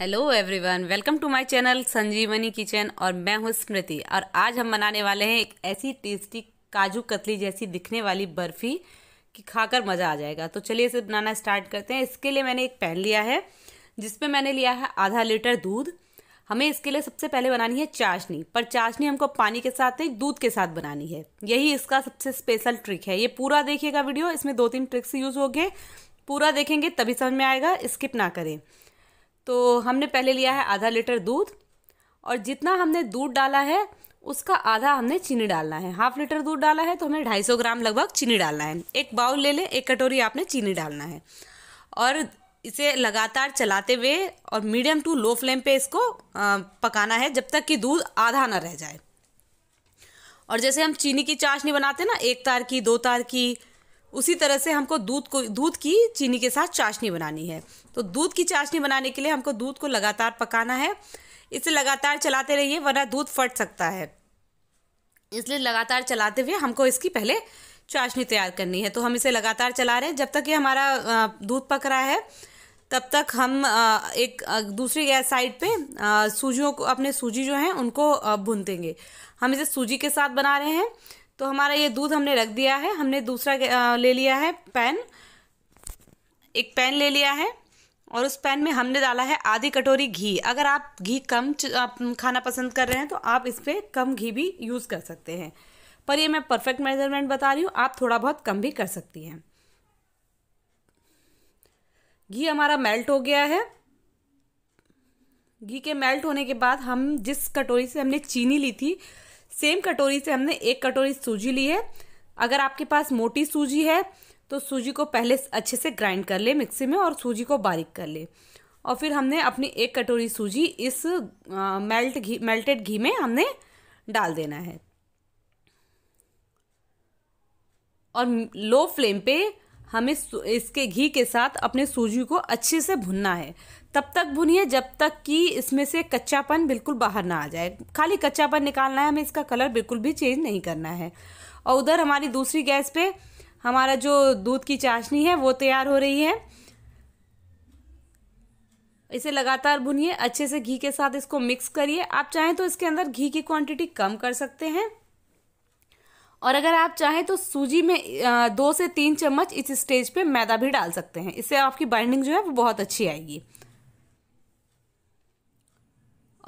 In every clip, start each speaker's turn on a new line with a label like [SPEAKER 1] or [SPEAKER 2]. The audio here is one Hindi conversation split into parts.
[SPEAKER 1] hello everyone welcome to my channel Sanjeevani kitchen और मैं हूँ स्मृति और आज हम बनाने वाले हैं एक ऐसी टेस्टी काजू कतली जैसी दिखने वाली बर्फ़ी कि खाकर मज़ा आ जाएगा तो चलिए इसे बनाना स्टार्ट करते हैं इसके लिए मैंने एक पैन लिया है जिसमें मैंने लिया है आधा लीटर दूध हमें इसके लिए सबसे पहले बनानी है चाशनी पर चाशनी हमको पानी के साथ नहीं दूध के साथ बनानी है यही इसका सबसे स्पेशल ट्रिक है ये पूरा देखिएगा वीडियो इसमें दो तीन ट्रिक्स यूज़ हो गए पूरा देखेंगे तभी समझ में आएगा स्किप ना करें तो हमने पहले लिया है आधा लीटर दूध और जितना हमने दूध डाला है उसका आधा हमने चीनी डालना है हाफ लीटर दूध डाला है तो हमने 250 ग्राम लगभग चीनी डालना है एक बाउल ले लें एक कटोरी आपने चीनी डालना है और इसे लगातार चलाते हुए और मीडियम टू लो फ्लेम पे इसको पकाना है जब तक कि दूध आधा ना रह जाए और जैसे हम चीनी की चाशनी बनाते हैं ना एक तार की दो तार की उसी तरह से हमको दूध को दूध की चीनी के साथ चाशनी बनानी है तो दूध की चाशनी बनाने के लिए हमको दूध को लगातार पकाना है इसे लगातार चलाते रहिए वरना दूध फट सकता है इसलिए लगातार चलाते हुए हमको इसकी पहले चाशनी तैयार करनी है तो हम इसे लगातार चला रहे हैं जब तक ये हमारा दूध पक रहा है तब तक हम एक दूसरी गैस साइड पे सूजियों को अपने सूजी जो हैं उनको भून देंगे हम इसे सूजी के साथ बना रहे हैं तो हमारा ये दूध हमने रख दिया है हमने दूसरा ले लिया है पैन एक पैन ले लिया है और उस पैन में हमने डाला है आधी कटोरी घी अगर आप घी कम खाना पसंद कर रहे हैं तो आप इस पर कम घी भी यूज़ कर सकते हैं पर ये मैं परफेक्ट मेजरमेंट बता रही हूँ आप थोड़ा बहुत कम भी कर सकती हैं घी हमारा मेल्ट हो गया है घी के मेल्ट होने के बाद हम जिस कटोरी से हमने चीनी ली थी सेम कटोरी से हमने एक कटोरी सूजी ली है अगर आपके पास मोटी सूजी है तो सूजी को पहले अच्छे से ग्राइंड कर ले मिक्सी में और सूजी को बारीक कर ले और फिर हमने अपनी एक कटोरी सूजी इस आ, मेल्ट घी मेल्टेड घी में हमने डाल देना है और लो फ्लेम पे हमें इसके घी के साथ अपने सूजी को अच्छे से भुनना है तब तक भुनिए जब तक कि इसमें से कच्चापन बिल्कुल बाहर ना आ जाए खाली कच्चापन निकालना है हमें इसका कलर बिल्कुल भी चेंज नहीं करना है और उधर हमारी दूसरी गैस पे हमारा जो दूध की चाशनी है वो तैयार हो रही है इसे लगातार भुनिए अच्छे से घी के साथ इसको मिक्स करिए आप चाहें तो इसके अंदर घी की क्वांटिटी कम कर सकते हैं और अगर आप चाहें तो सूजी में दो से तीन चम्मच इस स्टेज पे मैदा भी डाल सकते हैं इससे आपकी बाइंडिंग जो है वो बहुत अच्छी आएगी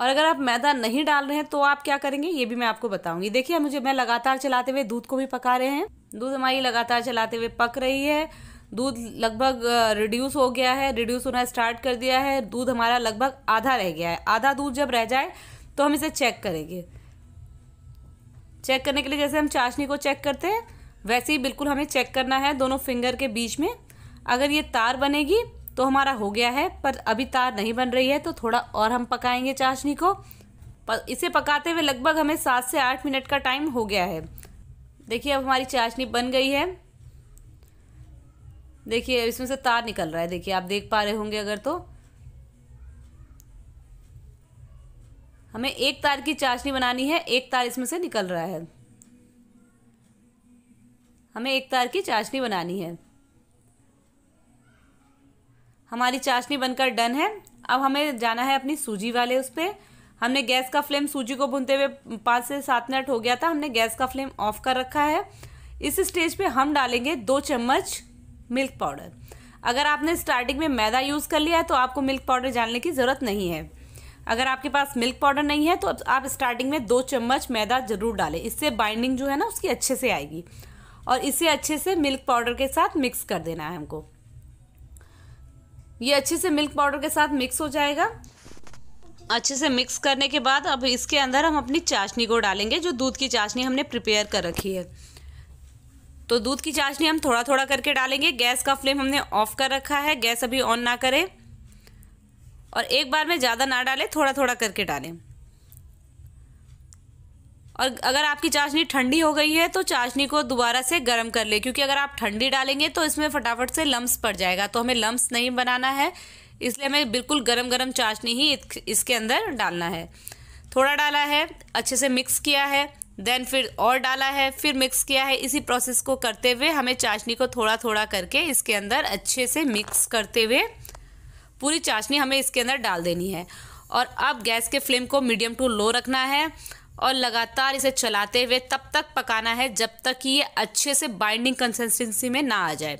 [SPEAKER 1] और अगर आप मैदा नहीं डाल रहे हैं तो आप क्या करेंगे ये भी मैं आपको बताऊंगी देखिए मुझे मैं लगातार चलाते हुए दूध को भी पका रहे हैं दूध हमारी लगातार चलाते हुए पक रही है दूध लगभग रिड्यूस हो गया है रिड्यूस होना स्टार्ट कर दिया है दूध हमारा लगभग आधा रह गया है आधा दूध जब रह जाए तो हम इसे चेक करेंगे चेक करने के लिए जैसे हम चाशनी को चेक करते हैं वैसे ही बिल्कुल हमें चेक करना है दोनों फिंगर के बीच में अगर ये तार बनेगी तो हमारा हो गया है पर अभी तार नहीं बन रही है तो थोड़ा और हम पकाएंगे चाशनी को इसे पकाते हुए लगभग हमें सात से आठ मिनट का टाइम हो गया है देखिए अब हमारी चाशनी बन गई है देखिए इसमें से तार निकल रहा है देखिए आप देख पा रहे होंगे अगर तो हमें एक तार की चाशनी बनानी है एक तार इसमें से निकल रहा है हमें एक तार की चाशनी बनानी है हमारी चाशनी बनकर डन है अब हमें जाना है अपनी सूजी वाले उस पर हमने गैस का फ्लेम सूजी को भूनते हुए पाँच से सात मिनट हो गया था हमने गैस का फ्लेम ऑफ कर रखा है इस स्टेज पे हम डालेंगे दो चम्मच मिल्क पाउडर अगर आपने स्टार्टिंग में मैदा यूज़ कर लिया है तो आपको मिल्क पाउडर डालने की ज़रूरत नहीं है अगर आपके पास मिल्क पाउडर नहीं है तो आप स्टार्टिंग में दो चम्मच मैदा ज़रूर डालें इससे बाइंडिंग जो है ना उसकी अच्छे से आएगी और इसे अच्छे से मिल्क पाउडर के साथ मिक्स कर देना है हमको ये अच्छे से मिल्क पाउडर के साथ मिक्स हो जाएगा अच्छे से मिक्स करने के बाद अब इसके अंदर हम अपनी चाशनी को डालेंगे जो दूध की चाशनी हमने प्रिपेयर कर रखी है तो दूध की चाशनी हम थोड़ा थोड़ा करके डालेंगे गैस का फ्लेम हमने ऑफ कर रखा है गैस अभी ऑन ना करें और एक बार में ज़्यादा ना डालें थोड़ा थोड़ा करके डालें और अगर आपकी चाशनी ठंडी हो गई है तो चाशनी को दोबारा से गर्म कर ले क्योंकि अगर आप ठंडी डालेंगे तो इसमें फटाफट से लम्स पड़ जाएगा तो हमें लम्स नहीं बनाना है इसलिए हमें बिल्कुल गर्म गर्म चाशनी ही इसके अंदर डालना है थोड़ा डाला है अच्छे से मिक्स किया है देन फिर और डाला है फिर मिक्स किया है इसी प्रोसेस को करते हुए हमें चाशनी को थोड़ा थोड़ा करके इसके अंदर अच्छे से मिक्स करते हुए पूरी चाशनी हमें इसके अंदर डाल देनी है और अब गैस के फ्लेम को मीडियम टू लो रखना है और लगातार इसे चलाते हुए तब तक पकाना है जब तक कि ये अच्छे से बाइंडिंग कंसिस्टेंसी में ना आ जाए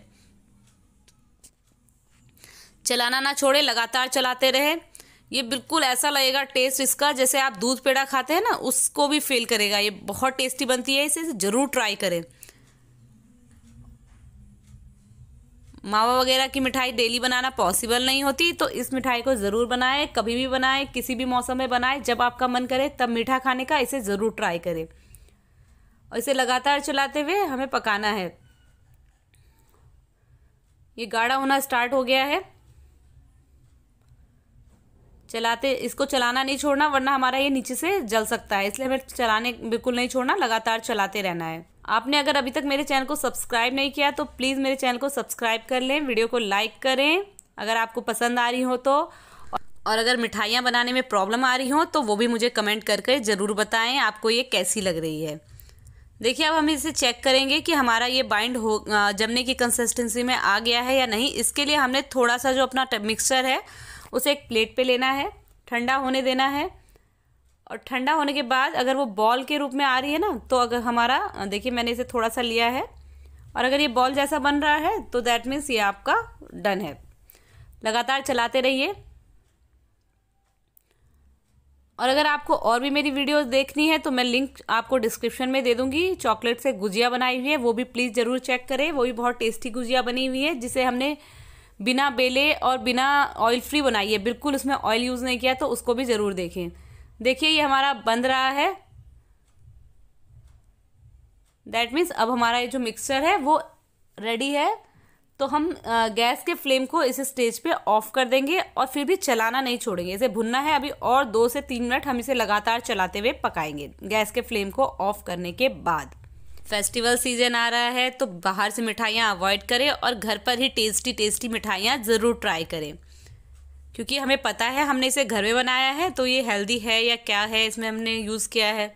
[SPEAKER 1] चलाना ना छोड़े लगातार चलाते रहे ये बिल्कुल ऐसा लगेगा टेस्ट इसका जैसे आप दूध पेड़ा खाते हैं ना उसको भी फील करेगा ये बहुत टेस्टी बनती है इसे ज़रूर ट्राई करें मावा वगैरह की मिठाई डेली बनाना पॉसिबल नहीं होती तो इस मिठाई को ज़रूर बनाएं कभी भी बनाएं किसी भी मौसम में बनाएं जब आपका मन करे तब मीठा खाने का इसे ज़रूर ट्राई करें और इसे लगातार चलाते हुए हमें पकाना है ये गाढ़ा होना स्टार्ट हो गया है चलाते इसको चलाना नहीं छोड़ना वरना हमारा ये नीचे से जल सकता है इसलिए हमें चलाने बिल्कुल नहीं छोड़ना लगातार चलाते रहना है आपने अगर अभी तक मेरे चैनल को सब्सक्राइब नहीं किया तो प्लीज़ मेरे चैनल को सब्सक्राइब कर लें वीडियो को लाइक करें अगर आपको पसंद आ रही हो तो और अगर मिठाइयाँ बनाने में प्रॉब्लम आ रही हो तो वो भी मुझे कमेंट करके ज़रूर बताएं आपको ये कैसी लग रही है देखिए अब हम इसे चेक करेंगे कि हमारा ये बाइंड हो जमने की कंसिस्टेंसी में आ गया है या नहीं इसके लिए हमने थोड़ा सा जो अपना मिक्सचर है उसे एक प्लेट पे लेना है ठंडा होने देना है और ठंडा होने के बाद अगर वो बॉल के रूप में आ रही है ना तो अगर हमारा देखिए मैंने इसे थोड़ा सा लिया है और अगर ये बॉल जैसा बन रहा है तो दैट मीन्स ये आपका डन है लगातार चलाते रहिए और अगर आपको और भी मेरी वीडियोस देखनी है तो मैं लिंक आपको डिस्क्रिप्शन में दे दूंगी चॉकलेट से गुजिया बनाई हुई है वो भी प्लीज़ ज़रूर चेक करें वो भी बहुत टेस्टी गुजिया बनी हुई है जिसे हमने बिना बेले और बिना ऑयल फ्री बनाई है बिल्कुल उसमें ऑयल यूज़ नहीं किया तो उसको भी ज़रूर देखें देखिए ये हमारा बन रहा है दैट मीन्स अब हमारा ये जो मिक्सचर है वो रेडी है तो हम गैस के फ्लेम को इस स्टेज पे ऑफ कर देंगे और फिर भी चलाना नहीं छोड़ेंगे इसे भुनना है अभी और दो से तीन मिनट हम इसे लगातार चलाते हुए पकाएंगे गैस के फ्लेम को ऑफ करने के बाद फेस्टिवल सीजन आ रहा है तो बाहर से मिठाइयाँ अवॉइड करें और घर पर ही टेस्टी टेस्टी मिठाइयाँ ज़रूर ट्राई करें क्योंकि हमें पता है हमने इसे घर में बनाया है तो ये हेल्दी है या क्या है इसमें हमने यूज़ किया है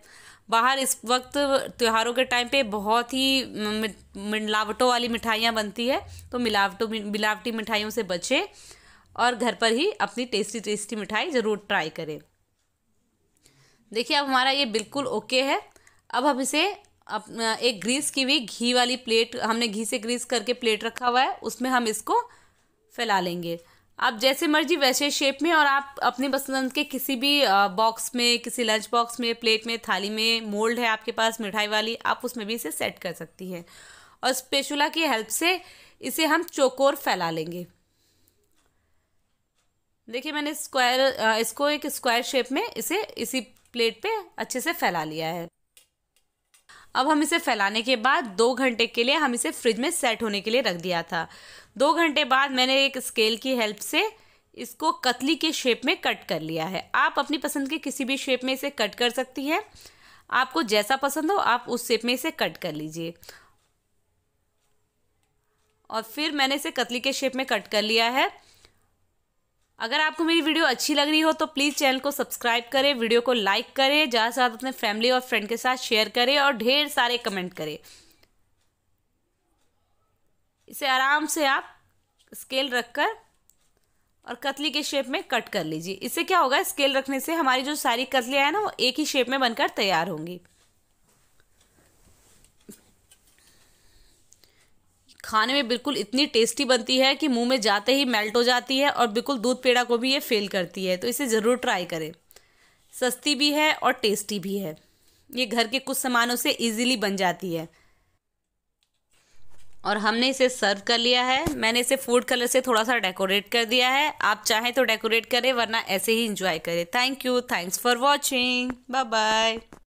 [SPEAKER 1] बाहर इस वक्त त्योहारों के टाइम पे बहुत ही मिलावटों वाली मिठाइयाँ बनती है तो मिलावटों मिलावटी मिठाइयों से बचें और घर पर ही अपनी टेस्टी टेस्टी मिठाई ज़रूर ट्राई करें देखिए अब हमारा ये बिल्कुल ओके है अब हम इसे अप एक ग्रीस की हुई घी वाली प्लेट हमने घी से ग्रीस करके प्लेट रखा हुआ है उसमें हम इसको फैला लेंगे आप जैसे मर्जी वैसे शेप में और आप अपने पसंद के किसी भी बॉक्स में किसी लंच बॉक्स में प्लेट में थाली में मोल्ड है आपके पास मिठाई वाली आप उसमें भी इसे सेट कर सकती हैं और स्पेशुला की हेल्प से इसे हम चोकोर फैला लेंगे देखिए मैंने स्क्वायर इसको एक स्क्वायर शेप में इसे इसी प्लेट पे अच्छे से फैला लिया है अब हम इसे फैलाने के बाद दो घंटे के लिए हम इसे फ्रिज में सेट होने के लिए रख दिया था दो घंटे बाद मैंने एक स्केल की हेल्प से इसको कतली के शेप में कट कर लिया है आप अपनी पसंद के किसी भी शेप में इसे कट कर सकती हैं आपको जैसा पसंद हो आप उस शेप में इसे कट कर लीजिए और फिर मैंने इसे कतली के शेप में कट कर लिया है अगर आपको मेरी वीडियो अच्छी लग रही हो तो प्लीज़ चैनल को सब्सक्राइब करें वीडियो को लाइक करें ज़्यादा से ज़्यादा अपने फैमिली और फ्रेंड के साथ शेयर करें और ढेर सारे कमेंट करें इसे आराम से आप स्केल रखकर और कतली के शेप में कट कर लीजिए इससे क्या होगा स्केल रखने से हमारी जो सारी कतलियाँ हैं ना वो एक ही शेप में बनकर तैयार होंगी खाने में बिल्कुल इतनी टेस्टी बनती है कि मुंह में जाते ही मेल्ट हो जाती है और बिल्कुल दूध पेड़ा को भी ये फेल करती है तो इसे ज़रूर ट्राई करें सस्ती भी है और टेस्टी भी है ये घर के कुछ सामानों से इजीली बन जाती है और हमने इसे सर्व कर लिया है मैंने इसे फूड कलर से थोड़ा सा डेकोरेट कर दिया है आप चाहें तो डेकोरेट करें वरना ऐसे ही इंजॉय करें thank you thanks for watching bye bye